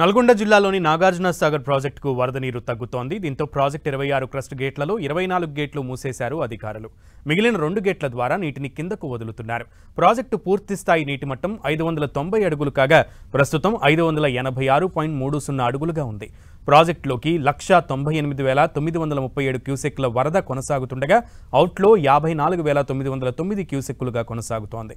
నల్గొండ జిల్లాలోని నాగార్జున సాగర్ ప్రాజెక్టుకు వరద నీరు తగ్గుతోంది దీంతో ప్రాజెక్టు ఇరవై ఆరు క్రస్ట్ గేట్లలో ఇరవై నాలుగు గేట్లు మూసేశారు అధికారులు మిగిలిన రెండు గేట్ల ద్వారా నీటిని కిందకు వదులుతున్నారు ప్రాజెక్టు పూర్తిస్థాయి నీటి మట్టం ఐదు వందల తొంభై అడుగులు కాగా ప్రస్తుతం ఐదు వందల ఎనభై ఆరు పాయింట్ మూడు సున్నా అడుగులుగా ఉంది ప్రాజెక్టులోకి లక్ష తొంభై ఎనిమిది వేల తొమ్మిది వందల ముప్పై ఏడు క్యూసెక్ల వరద కొనసాగుతుండగా అవుట్లో యాభై నాలుగు వేల తొమ్మిది వందల తొమ్మిది క్యూసెక్కులుగా కొనసాగుతోంది